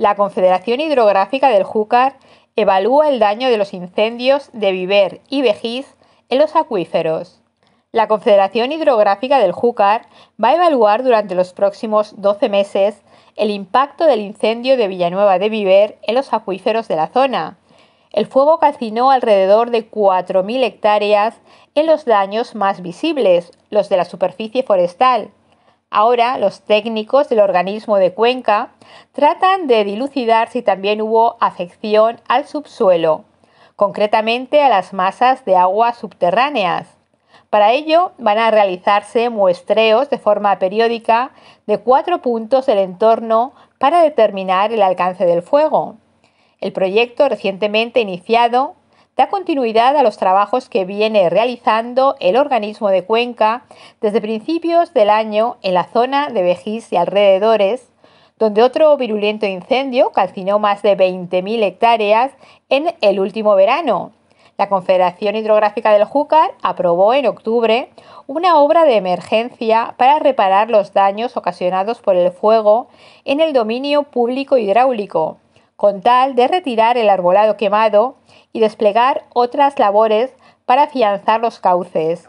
La Confederación Hidrográfica del Júcar evalúa el daño de los incendios de Viver y Vejiz en los acuíferos. La Confederación Hidrográfica del Júcar va a evaluar durante los próximos 12 meses el impacto del incendio de Villanueva de Viver en los acuíferos de la zona. El fuego calcinó alrededor de 4.000 hectáreas en los daños más visibles, los de la superficie forestal, Ahora los técnicos del organismo de Cuenca tratan de dilucidar si también hubo afección al subsuelo, concretamente a las masas de agua subterráneas. Para ello van a realizarse muestreos de forma periódica de cuatro puntos del entorno para determinar el alcance del fuego. El proyecto recientemente iniciado da continuidad a los trabajos que viene realizando el organismo de Cuenca desde principios del año en la zona de Vejís y alrededores, donde otro virulento incendio calcinó más de 20.000 hectáreas en el último verano. La Confederación Hidrográfica del Júcar aprobó en octubre una obra de emergencia para reparar los daños ocasionados por el fuego en el dominio público hidráulico, con tal de retirar el arbolado quemado y desplegar otras labores para afianzar los cauces.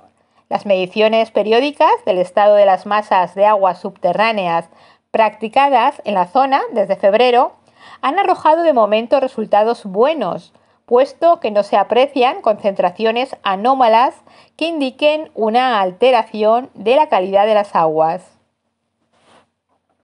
Las mediciones periódicas del estado de las masas de aguas subterráneas practicadas en la zona desde febrero han arrojado de momento resultados buenos, puesto que no se aprecian concentraciones anómalas que indiquen una alteración de la calidad de las aguas.